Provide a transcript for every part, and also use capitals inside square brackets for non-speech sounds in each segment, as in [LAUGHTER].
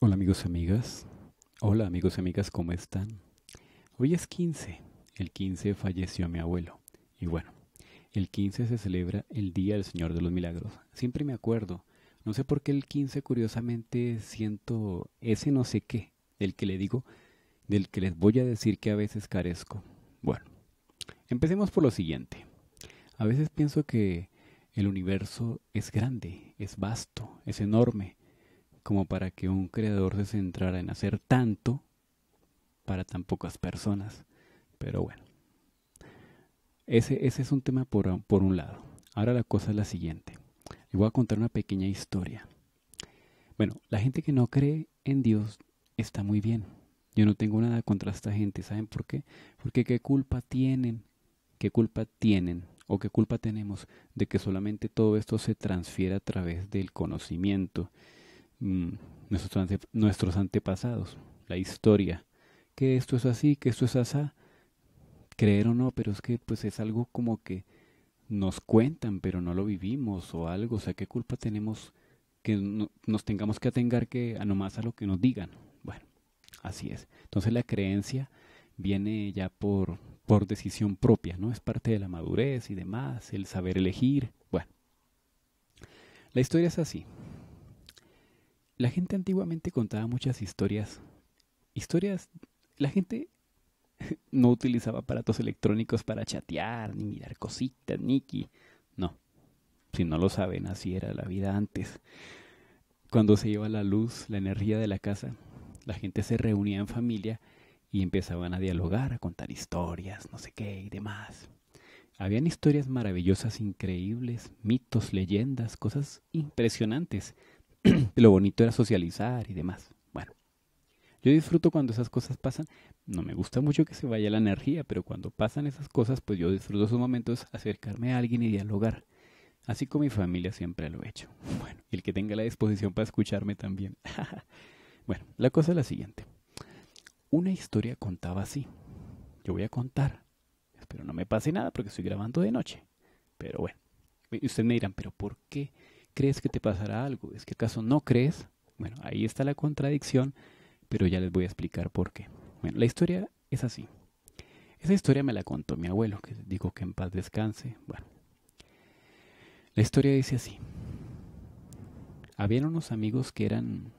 Hola amigos y amigas. Hola amigos y amigas, ¿cómo están? Hoy es 15. El 15 falleció mi abuelo. Y bueno, el 15 se celebra el Día del Señor de los Milagros. Siempre me acuerdo. No sé por qué el 15 curiosamente siento ese no sé qué del que le digo, del que les voy a decir que a veces carezco. Bueno, empecemos por lo siguiente. A veces pienso que el universo es grande, es vasto, es enorme como para que un creador se centrara en hacer tanto para tan pocas personas. Pero bueno, ese, ese es un tema por, por un lado. Ahora la cosa es la siguiente. Le voy a contar una pequeña historia. Bueno, la gente que no cree en Dios está muy bien. Yo no tengo nada contra esta gente. ¿Saben por qué? Porque qué culpa tienen, qué culpa tienen o qué culpa tenemos de que solamente todo esto se transfiera a través del conocimiento Mm, nuestros, nuestros antepasados, la historia, que esto es así, que esto es asá, creer o no, pero es que pues es algo como que nos cuentan, pero no lo vivimos o algo, o sea, ¿qué culpa tenemos que nos tengamos que atengar que a nomás a lo que nos digan? Bueno, así es. Entonces la creencia viene ya por, por decisión propia, ¿no? Es parte de la madurez y demás, el saber elegir. Bueno, la historia es así. La gente antiguamente contaba muchas historias. Historias... La gente [LAUGHS] no utilizaba aparatos electrónicos para chatear, ni mirar cositas, qui No. Si no lo saben, así era la vida antes. Cuando se iba la luz, la energía de la casa, la gente se reunía en familia y empezaban a dialogar, a contar historias, no sé qué y demás. Habían historias maravillosas, increíbles, mitos, leyendas, cosas impresionantes [CLEARS THROAT] lo bonito era socializar y demás. Bueno, yo disfruto cuando esas cosas pasan. No me gusta mucho que se vaya la energía, pero cuando pasan esas cosas, pues yo disfruto esos momentos, acercarme a alguien y dialogar. Así como mi familia siempre lo he hecho. [LAUGHS] Bueno, y el que tenga la disposición para escucharme también. [LAUGHS] bueno, la cosa es la siguiente. Una historia contaba así. Yo voy a contar. Espero no me pase nada porque estoy grabando de noche. Pero bueno, ustedes me dirán, pero ¿por qué? crees que te pasará algo? ¿Es que acaso no crees? Bueno, ahí está la contradicción, pero ya les voy a explicar por qué. Bueno, la historia es así. Esa historia me la contó mi abuelo, que digo que en paz descanse. Bueno, la historia dice así. Habían unos amigos que eran,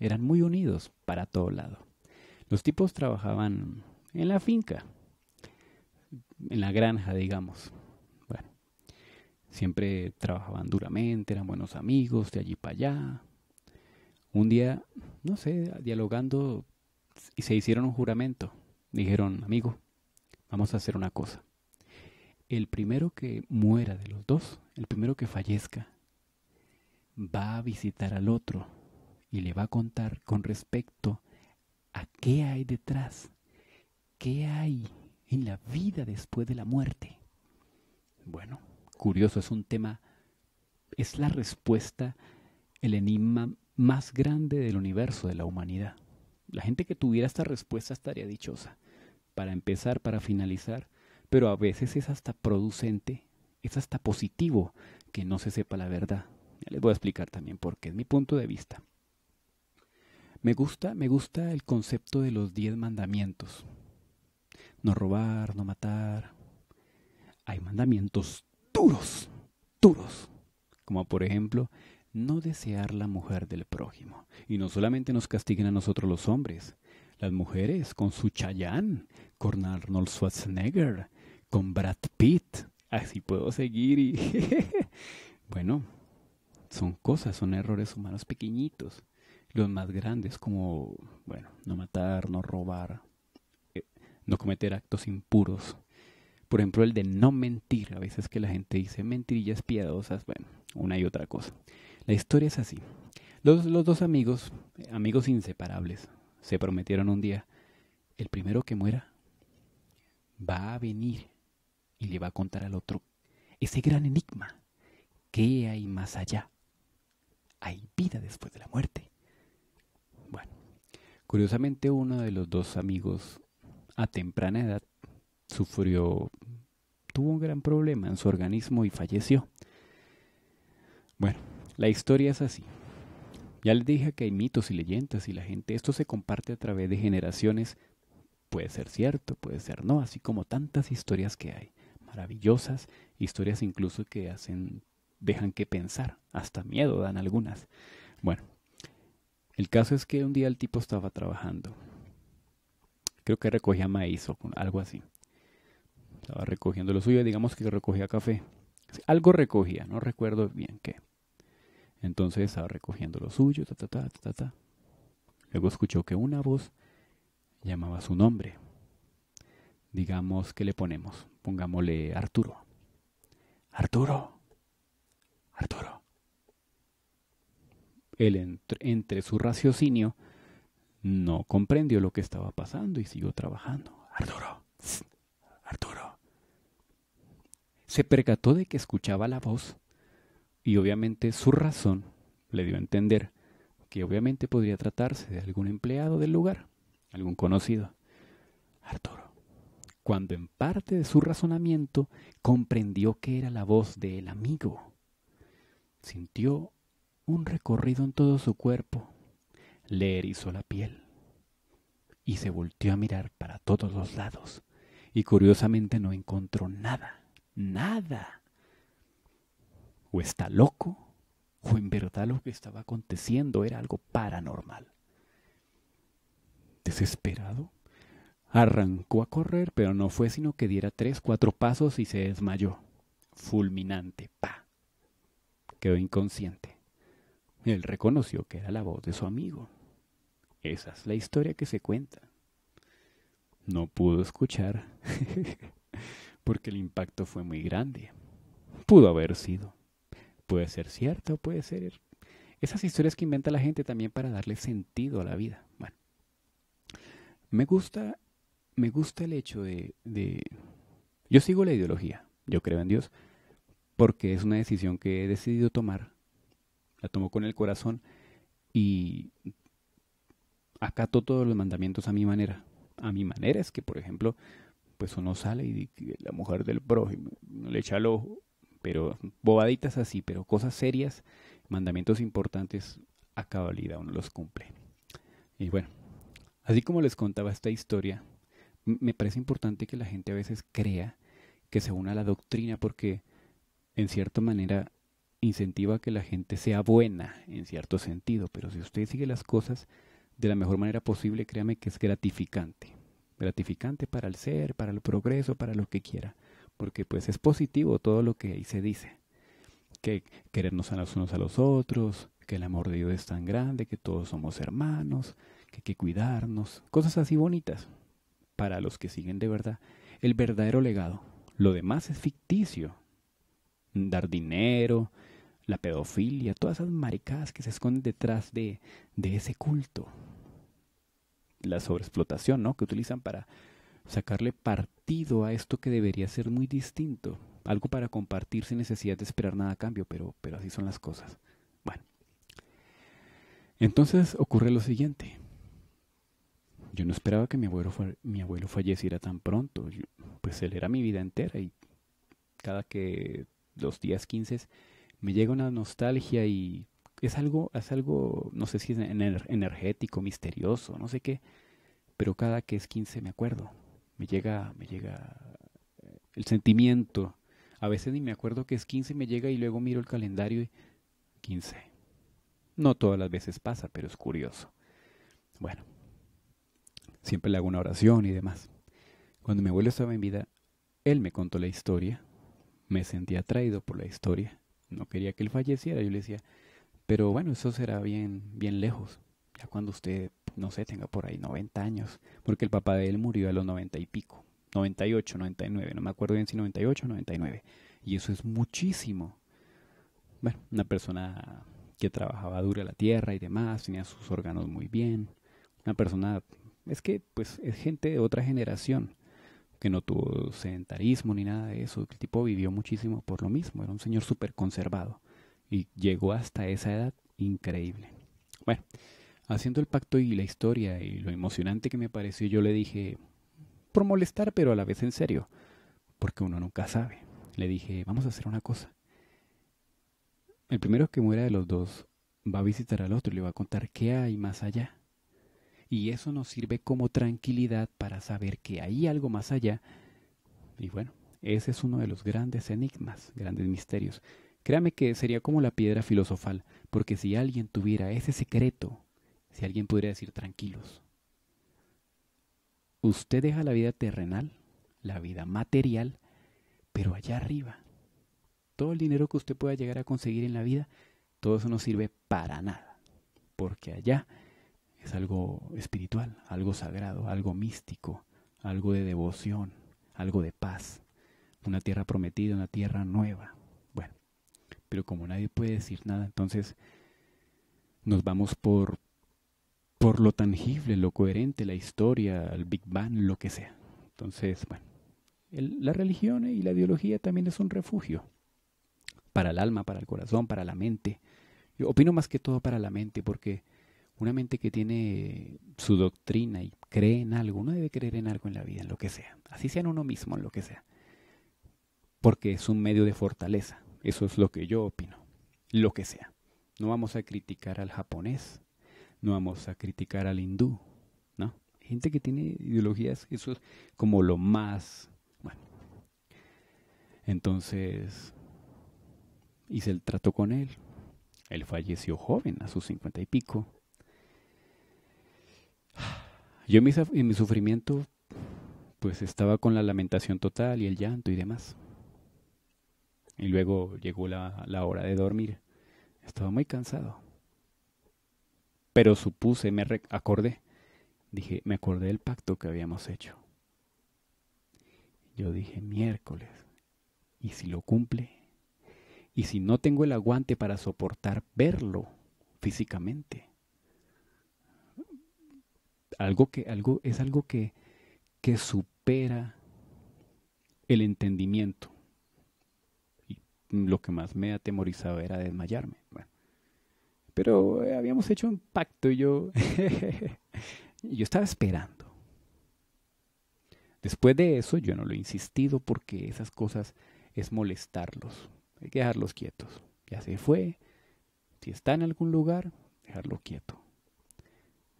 eran muy unidos para todo lado. Los tipos trabajaban en la finca, en la granja, digamos. Siempre trabajaban duramente, eran buenos amigos, de allí para allá. Un día, no sé, dialogando, y se hicieron un juramento. Dijeron, amigo, vamos a hacer una cosa. El primero que muera de los dos, el primero que fallezca, va a visitar al otro y le va a contar con respecto a qué hay detrás, qué hay en la vida después de la muerte. Bueno, curioso, es un tema, es la respuesta, el enigma más grande del universo, de la humanidad. La gente que tuviera esta respuesta estaría dichosa, para empezar, para finalizar, pero a veces es hasta producente, es hasta positivo que no se sepa la verdad. les voy a explicar también por qué, es mi punto de vista. Me gusta, me gusta el concepto de los diez mandamientos. No robar, no matar. Hay mandamientos duros, duros, como por ejemplo no desear la mujer del prójimo. Y no solamente nos castiguen a nosotros los hombres, las mujeres con su chayán, con Arnold Schwarzenegger, con Brad Pitt. Así puedo seguir y... [LAUGHS] bueno, son cosas, son errores humanos pequeñitos. Los más grandes como, bueno, no matar, no robar, eh, no cometer actos impuros, por ejemplo, el de no mentir. A veces que la gente dice mentirillas piadosas, bueno, una y otra cosa. La historia es así. Los, los dos amigos, amigos inseparables, se prometieron un día, el primero que muera va a venir y le va a contar al otro ese gran enigma. ¿Qué hay más allá? Hay vida después de la muerte. Bueno, curiosamente uno de los dos amigos a temprana edad sufrió, tuvo un gran problema en su organismo y falleció. Bueno, la historia es así. Ya les dije que hay mitos y leyendas y la gente, esto se comparte a través de generaciones. Puede ser cierto, puede ser no, así como tantas historias que hay, maravillosas, historias incluso que hacen, dejan que pensar, hasta miedo dan algunas. Bueno, el caso es que un día el tipo estaba trabajando. Creo que recogía maíz o algo así. Estaba recogiendo lo suyo, digamos que recogía café. Algo recogía, no recuerdo bien qué. Entonces estaba recogiendo lo suyo, ta, ta, ta, ta, ta. Luego escuchó que una voz llamaba su nombre. Digamos que le ponemos, pongámosle Arturo. Arturo, Arturo. Él entre, su raciocinio no comprendió lo que estaba pasando y siguió trabajando. Arturo, se percató de que escuchaba la voz y obviamente su razón le dio a entender que obviamente podría tratarse de algún empleado del lugar, algún conocido. Arturo, cuando en parte de su razonamiento comprendió que era la voz del amigo, sintió un recorrido en todo su cuerpo, le erizó la piel y se volteó a mirar para todos los lados y curiosamente no encontró nada nada. O está loco, o en verdad lo que estaba aconteciendo era algo paranormal. Desesperado, arrancó a correr, pero no fue sino que diera tres, cuatro pasos y se desmayó. Fulminante, pa. Quedó inconsciente. Él reconoció que era la voz de su amigo. Esa es la historia que se cuenta. No pudo escuchar [LAUGHS] porque el impacto fue muy grande. Pudo haber sido. Puede ser cierto, puede ser. Er-. Esas historias que inventa la gente también para darle sentido a la vida. Bueno, me gusta, me gusta el hecho de, de... Yo sigo la ideología, yo creo en Dios, porque es una decisión que he decidido tomar. La tomo con el corazón y acato todos los mandamientos a mi manera. A mi manera es que, por ejemplo, pues uno sale y la mujer del prójimo, le echa el ojo, pero bobaditas así, pero cosas serias, mandamientos importantes a cabalidad uno los cumple. Y bueno, así como les contaba esta historia, me parece importante que la gente a veces crea que se una a la doctrina porque en cierta manera incentiva a que la gente sea buena en cierto sentido, pero si usted sigue las cosas de la mejor manera posible, créame que es gratificante gratificante para el ser, para el progreso, para lo que quiera, porque pues es positivo todo lo que ahí se dice, que querernos a los unos a los otros, que el amor de Dios es tan grande, que todos somos hermanos, que hay que cuidarnos, cosas así bonitas, para los que siguen de verdad el verdadero legado. Lo demás es ficticio, dar dinero, la pedofilia, todas esas maricadas que se esconden detrás de, de ese culto la sobreexplotación, ¿no? Que utilizan para sacarle partido a esto que debería ser muy distinto. Algo para compartir sin necesidad de esperar nada a cambio, pero, pero así son las cosas. Bueno. Entonces ocurre lo siguiente. Yo no esperaba que mi abuelo, mi abuelo falleciera tan pronto. pues él era mi vida entera y cada que los días 15 me llega una nostalgia y es algo, es algo, no sé si es energético, misterioso, no sé qué, pero cada que es 15 me acuerdo, me llega, me llega eh, el sentimiento. A veces ni me acuerdo que es 15 me llega y luego miro el calendario y 15. No todas las veces pasa, pero es curioso. Bueno, siempre le hago una oración y demás. Cuando mi abuelo estaba en vida, él me contó la historia, me sentía atraído por la historia, no quería que él falleciera, yo le decía, pero bueno, eso será bien, bien lejos, ya cuando usted, no sé, tenga por ahí 90 años, porque el papá de él murió a los 90 y pico, 98, 99, no me acuerdo bien si 98 o 99, y eso es muchísimo. Bueno, una persona que trabajaba dura la tierra y demás, tenía sus órganos muy bien, una persona, es que pues es gente de otra generación, que no tuvo sedentarismo ni nada de eso, el tipo vivió muchísimo por lo mismo, era un señor súper conservado y llegó hasta esa edad increíble. Bueno, haciendo el pacto y la historia y lo emocionante que me pareció, yo le dije, por molestar, pero a la vez en serio, porque uno nunca sabe. Le dije, vamos a hacer una cosa. El primero que muera de los dos va a visitar al otro y le va a contar qué hay más allá. Y eso nos sirve como tranquilidad para saber que hay algo más allá. Y bueno, ese es uno de los grandes enigmas, grandes misterios Créame que sería como la piedra filosofal, porque si alguien tuviera ese secreto, si alguien pudiera decir tranquilos, usted deja la vida terrenal, la vida material, pero allá arriba, todo el dinero que usted pueda llegar a conseguir en la vida, todo eso no sirve para nada, porque allá es algo espiritual, algo sagrado, algo místico, algo de devoción, algo de paz, una tierra prometida, una tierra nueva pero como nadie puede decir nada, entonces nos vamos por, por lo tangible, lo coherente, la historia, el Big Bang, lo que sea. Entonces, bueno, la religión y la ideología también es un refugio para el alma, para el corazón, para la mente. Yo opino más que todo para la mente, porque una mente que tiene su doctrina y cree en algo, uno debe creer en algo en la vida, en lo que sea, así sea en uno mismo, en lo que sea, porque es un medio de fortaleza. Eso es lo que yo opino. Lo que sea. No vamos a criticar al japonés. No vamos a criticar al hindú. ¿No? Gente que tiene ideologías, eso es como lo más. Bueno. Entonces. Hice el trato con él. Él falleció joven, a sus cincuenta y pico. Yo en mi, en mi sufrimiento, pues estaba con la lamentación total y el llanto y demás. Y luego llegó la, hora de dormir. Estaba muy cansado. Pero supuse, me acordé. Dije, me acordé del pacto que habíamos hecho. Yo dije, miércoles. ¿Y si lo cumple? ¿Y si no tengo el aguante para soportar verlo físicamente? Algo que algo es algo que que supera el entendimiento lo que más me atemorizaba era desmayarme. pero eh, habíamos hecho un pacto y yo, [LAUGHS] yo estaba esperando. Después de eso yo no lo he insistido porque esas cosas es molestarlos. Hay que dejarlos quietos. Ya se fue. Si está en algún lugar, dejarlo quieto.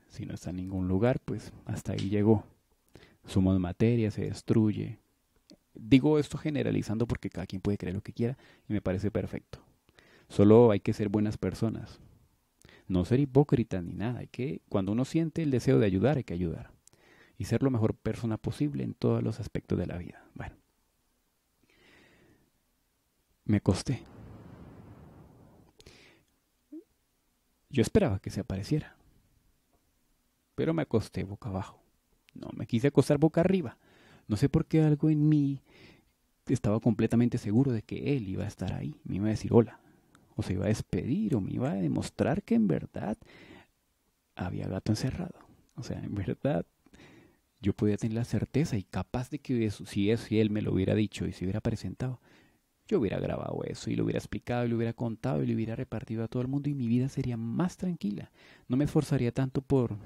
Si no está en ningún lugar, pues hasta ahí llegó. de materia, se destruye, Digo esto generalizando porque cada quien puede creer lo que quiera y me parece perfecto. Solo hay que ser buenas personas. No ser hipócrita ni nada. que, cuando uno siente el deseo de ayudar, hay que ayudar. Y ser lo mejor persona posible en todos los aspectos de la vida. Bueno. Me acosté. Yo esperaba que se apareciera. Pero me acosté boca abajo. No me quise acostar boca arriba. No sé por qué algo en mí estaba completamente seguro de que él iba a estar ahí, me iba a decir hola, o se iba a despedir, o me iba a demostrar que en verdad había gato encerrado. O sea, en verdad yo podía tener la certeza y capaz de que si eso si él me lo hubiera dicho y se hubiera presentado, yo hubiera grabado eso y lo hubiera explicado y lo hubiera contado y lo hubiera repartido a todo el mundo y mi vida sería más tranquila. No me esforzaría tanto por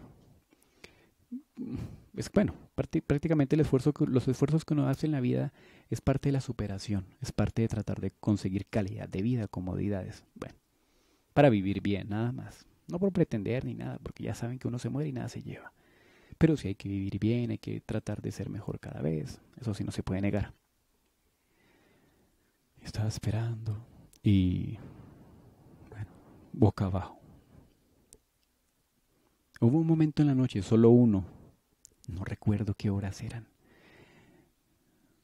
es, bueno, prácticamente el esfuerzo los esfuerzos que uno hace en la vida es parte de la superación, es parte de tratar de conseguir calidad de vida, comodidades, bueno, para vivir bien, nada más. No por pretender ni nada, porque ya saben que uno se muere y nada se lleva. Pero sí hay que vivir bien, hay que tratar de ser mejor cada vez, eso sí no se puede negar. Estaba esperando y, bueno, boca abajo. Hubo un momento en la noche, solo uno, no recuerdo qué horas eran.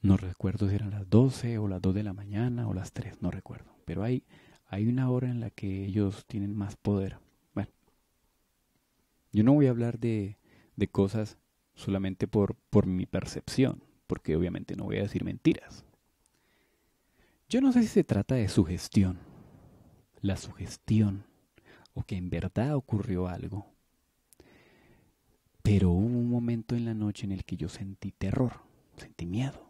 No recuerdo si eran las 12 o las 2 de la mañana o las 3, no recuerdo. Pero hay, hay una hora en la que ellos tienen más poder. Bueno, yo no voy a hablar de, cosas solamente por, por mi percepción, porque obviamente no voy a decir mentiras. Yo no sé si se trata de sugestión, la sugestión, o que en verdad ocurrió algo, pero hubo un momento en la noche en el que yo sentí terror, sentí miedo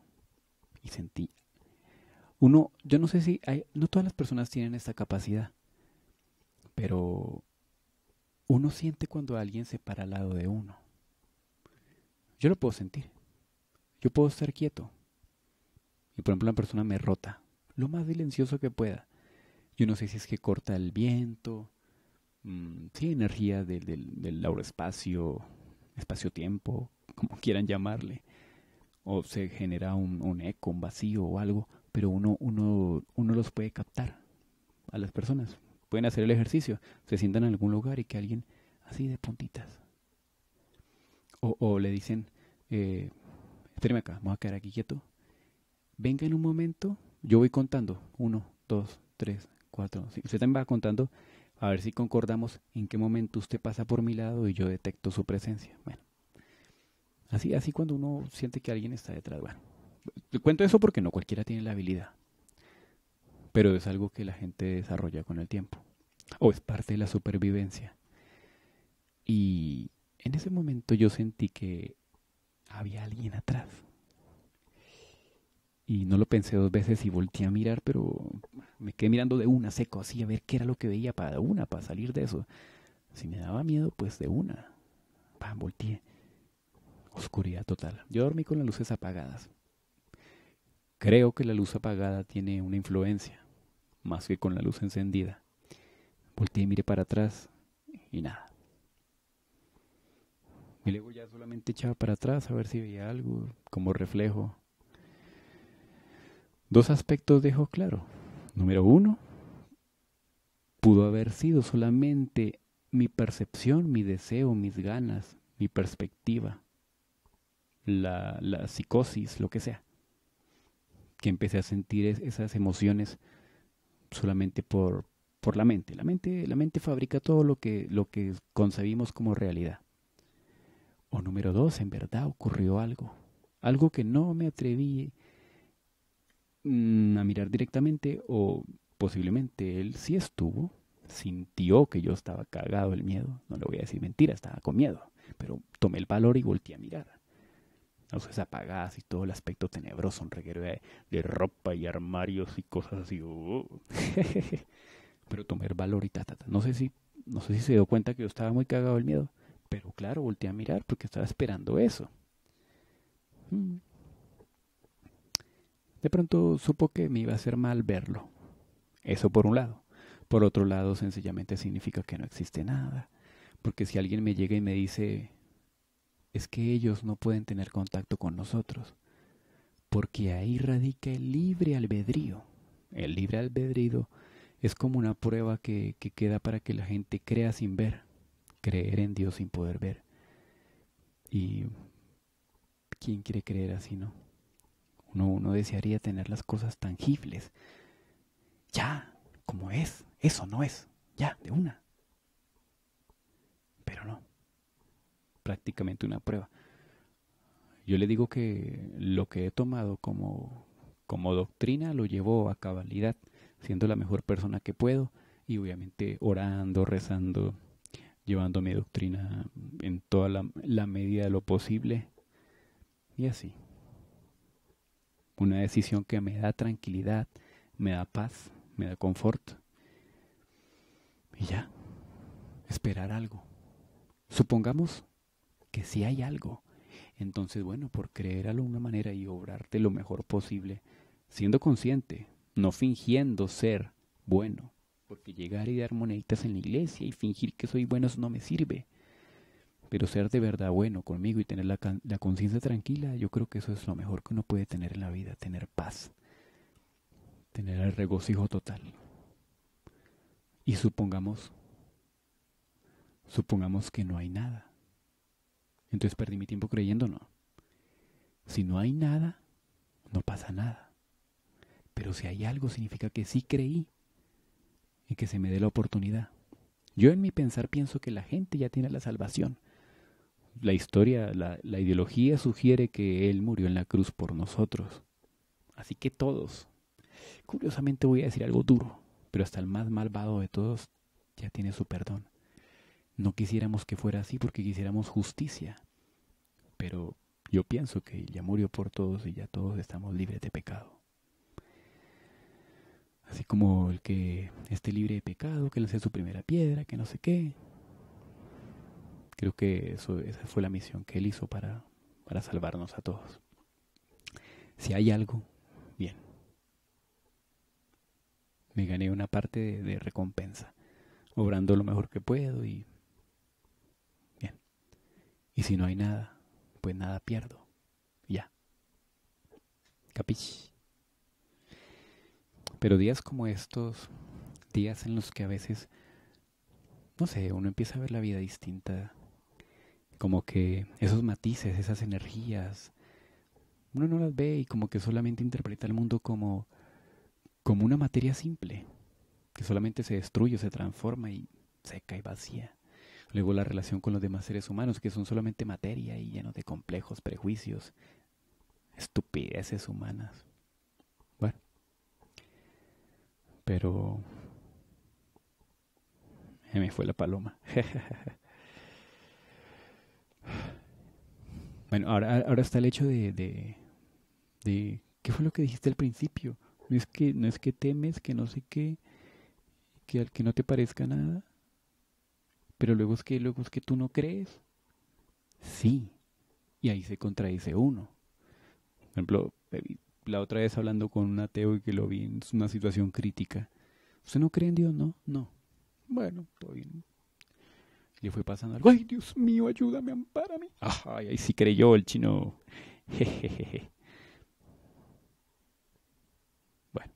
y sentí... Uno, yo no sé si hay, no todas las personas tienen esta capacidad, pero uno siente cuando alguien se para al lado de uno. Yo lo puedo sentir. Yo puedo estar quieto. Y por ejemplo, una persona me rota lo más silencioso que pueda. Yo no sé si es que corta el viento, mm, sí, energía del, del, del, espacio-tiempo, como quieran llamarle, o se genera un, eco, un vacío o algo, pero uno, uno, uno los puede captar a las personas. Pueden hacer el ejercicio, se sientan en algún lugar y que alguien así de puntitas. O, o le dicen, eh, acá, vamos a quedar aquí quieto. Venga en un momento, yo voy contando, uno, dos, tres, cuatro. Usted también va contando a ver si concordamos en qué momento usted pasa por mi lado y yo detecto su presencia. Bueno, así, así cuando uno siente que alguien está detrás. Bueno, te cuento eso porque no cualquiera tiene la habilidad. Pero es algo que la gente desarrolla con el tiempo. O es parte de la supervivencia. Y en ese momento yo sentí que había alguien atrás y no lo pensé dos veces y volteé a mirar, pero me quedé mirando de una seco así a ver qué era lo que veía para una, para salir de eso. Si me daba miedo, pues de una. Pam, volteé. Oscuridad total. Yo dormí con las luces apagadas. Creo que la luz apagada tiene una influencia, más que con la luz encendida. Volteé y miré para atrás y nada. Y luego ya solamente echaba para atrás a ver si veía algo como reflejo Dos aspectos dejo claro. Número uno, pudo haber sido solamente mi percepción, mi deseo, mis ganas, mi perspectiva, la, psicosis, lo que sea, que empecé a sentir esas emociones solamente por, por la mente. La mente, la mente fabrica todo lo que, lo que concebimos como realidad. O número dos, en verdad ocurrió algo, algo que no me atreví Mm, a mirar directamente o posiblemente él sí estuvo, sintió que yo estaba cagado el miedo, no le voy a decir mentira, estaba con miedo, pero tomé el valor y volteé a mirar. no Luces apagadas y todo el aspecto tenebroso, un reguero de, ropa y armarios y cosas así. Uh. [LAUGHS] pero tomé el valor y ta, No sé si, no sé si se dio cuenta que yo estaba muy cagado el miedo, pero claro, volteé a mirar porque estaba esperando eso. Mm. De pronto supo que me iba a hacer mal verlo. Eso por un lado. Por otro lado, sencillamente significa que no existe nada. Porque si alguien me llega y me dice, es que ellos no pueden tener contacto con nosotros. Porque ahí radica el libre albedrío. El libre albedrío es como una prueba que, que queda para que la gente crea sin ver. Creer en Dios sin poder ver. Y ¿quién quiere creer así, no? Uno, uno desearía tener las cosas tangibles. Ya, como es, eso no es, ya, de una. Pero no, prácticamente una prueba. Yo le digo que lo que he tomado como, como doctrina lo llevo a cabalidad, siendo la mejor persona que puedo y obviamente orando, rezando, llevando mi doctrina en toda la medida de lo posible y así una decisión que me da tranquilidad, me da paz, me da confort. Y ya, esperar algo. Supongamos que si sí hay algo. Entonces, bueno, por creer de una manera y obrarte lo mejor posible, siendo consciente, no fingiendo ser bueno, porque llegar y dar moneditas en la iglesia y fingir que soy bueno no me sirve. Pero ser de verdad bueno conmigo y tener la, conciencia tranquila, yo creo que eso es lo mejor que uno puede tener en la vida, tener paz, tener el regocijo total. Y supongamos, supongamos que no hay nada. Entonces perdí mi tiempo creyendo, no. Si no hay nada, no pasa nada. Pero si hay algo, significa que sí creí y que se me dé la oportunidad. Yo en mi pensar pienso que la gente ya tiene la salvación la historia, la, la ideología sugiere que Él murió en la cruz por nosotros. Así que todos. Curiosamente voy a decir algo duro, pero hasta el más malvado de todos ya tiene su perdón. No quisiéramos que fuera así porque quisiéramos justicia. Pero yo pienso que ya murió por todos y ya todos estamos libres de pecado. Así como el que esté libre de pecado, que lance su primera piedra, que no sé qué. Creo que eso, esa fue la misión que Él hizo para, para salvarnos a todos. Si hay algo, bien. Me gané una parte de, recompensa, obrando lo mejor que puedo y... Bien. Y si no hay nada, pues nada pierdo. Ya. Capiche. Pero días como estos, días en los que a veces, no sé, uno empieza a ver la vida distinta como que esos matices, esas energías, uno no las ve y como que solamente interpreta el mundo como, como una materia simple, que solamente se destruye, se transforma y seca y vacía. Luego la relación con los demás seres humanos, que son solamente materia y llenos de complejos, prejuicios, estupideces humanas. Bueno, pero... me fue la paloma. [LAUGHS] Bueno, ahora, está el hecho de, ¿Qué fue lo que dijiste al principio? No es que, no es que temes, que no sé qué, que al que no te parezca nada. Pero luego es que, luego es que tú no crees. Sí. Y ahí se contradice uno. Por ejemplo, eh, la otra vez hablando con un ateo y que lo vi en una situación crítica. ¿Usted no cree en Dios? No, no. Bueno, todo bien. Le fue pasando algo. Ay, Dios mío, ayúdame, ampárame. Ay, ay, ahí sí creyó el chino. Jejeje. Bueno.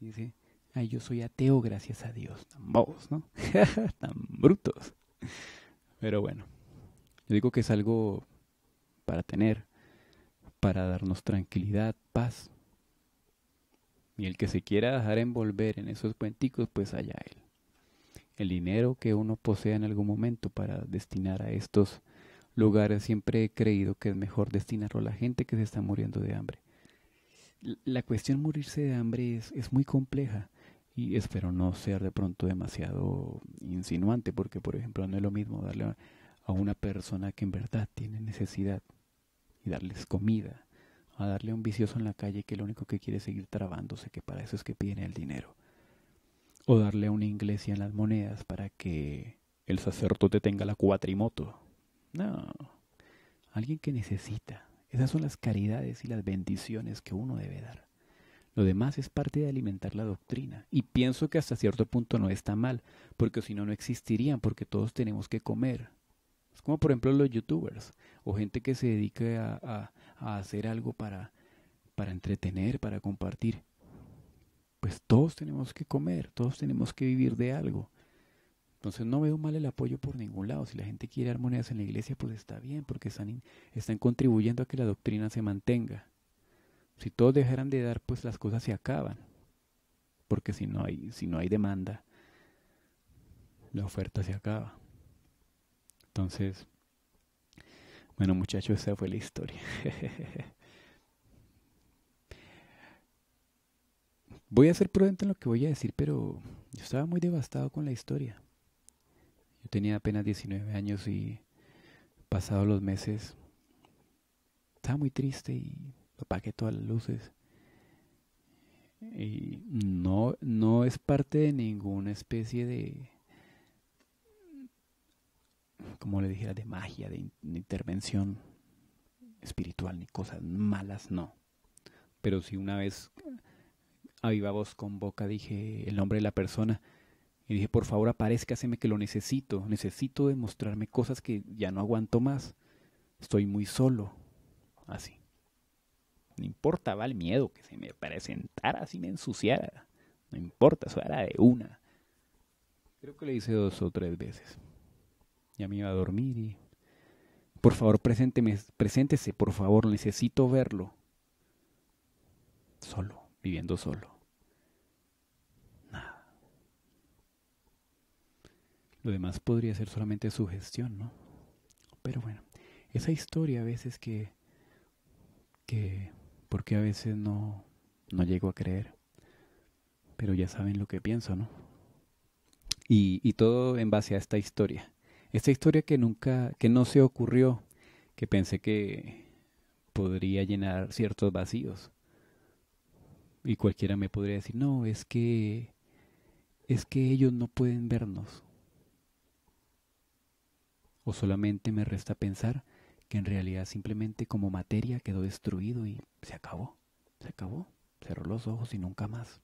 Dice, ay, yo soy ateo gracias a Dios. Tan bobos, ¿no? [LAUGHS] Tan brutos. Pero bueno. Yo digo que es algo para tener, para darnos tranquilidad, paz. Y el que se quiera dejar envolver en esos cuenticos, pues allá él el dinero que uno posea en algún momento para destinar a estos lugares, siempre he creído que es mejor destinarlo a la gente que se está muriendo de hambre. La cuestión morirse de hambre es, es muy compleja y espero no ser de pronto demasiado insinuante porque, por ejemplo, no es lo mismo darle a una persona que en verdad tiene necesidad y darles comida a darle a un vicioso en la calle que lo único que quiere es seguir trabándose, que para eso es que piden el dinero. O darle a una iglesia en las monedas para que el sacerdote tenga la cuatrimoto. No. Alguien que necesita. Esas son las caridades y las bendiciones que uno debe dar. Lo demás es parte de alimentar la doctrina. Y pienso que hasta cierto punto no está mal, porque si no, no existirían, porque todos tenemos que comer. Es como por ejemplo los youtubers o gente que se dedica a, a, a hacer algo para, para entretener, para compartir pues todos tenemos que comer, todos tenemos que vivir de algo. Entonces no veo mal el apoyo por ningún lado. Si la gente quiere armonías en la iglesia, pues está bien, porque están, están contribuyendo a que la doctrina se mantenga. Si todos dejaran de dar, pues las cosas se acaban. Porque si no hay, si no hay demanda, la oferta se acaba. Entonces, bueno muchachos, esa fue la historia. [LAUGHS] Voy a ser prudente en lo que voy a decir, pero yo estaba muy devastado con la historia. Yo tenía apenas 19 años y pasados los meses estaba muy triste y apagué todas las luces. Y no, no es parte de ninguna especie de, como le dijera, de magia, de, de intervención espiritual, ni cosas malas, no. Pero si una vez a voz con boca dije el nombre de la persona y dije, por favor aparezcaseme que lo necesito, necesito demostrarme cosas que ya no aguanto más, estoy muy solo, así. No importaba el miedo que se me presentara, así me ensuciara, no importa, eso era de una. Creo que le hice dos o tres veces. Ya me iba a dormir y... Por favor, presénteme, preséntese, por favor, necesito verlo. Solo, viviendo solo. Lo demás podría ser solamente su gestión, ¿no? Pero bueno, esa historia a veces que, que, porque a veces no, no llego a creer, pero ya saben lo que pienso, ¿no? Y, y todo en base a esta historia. Esta historia que nunca, que no se ocurrió, que pensé que podría llenar ciertos vacíos. Y cualquiera me podría decir, no, es que, es que ellos no pueden vernos. ¿O solamente me resta pensar que en realidad simplemente como materia quedó destruido y se acabó? Se acabó, cerró los ojos y nunca más.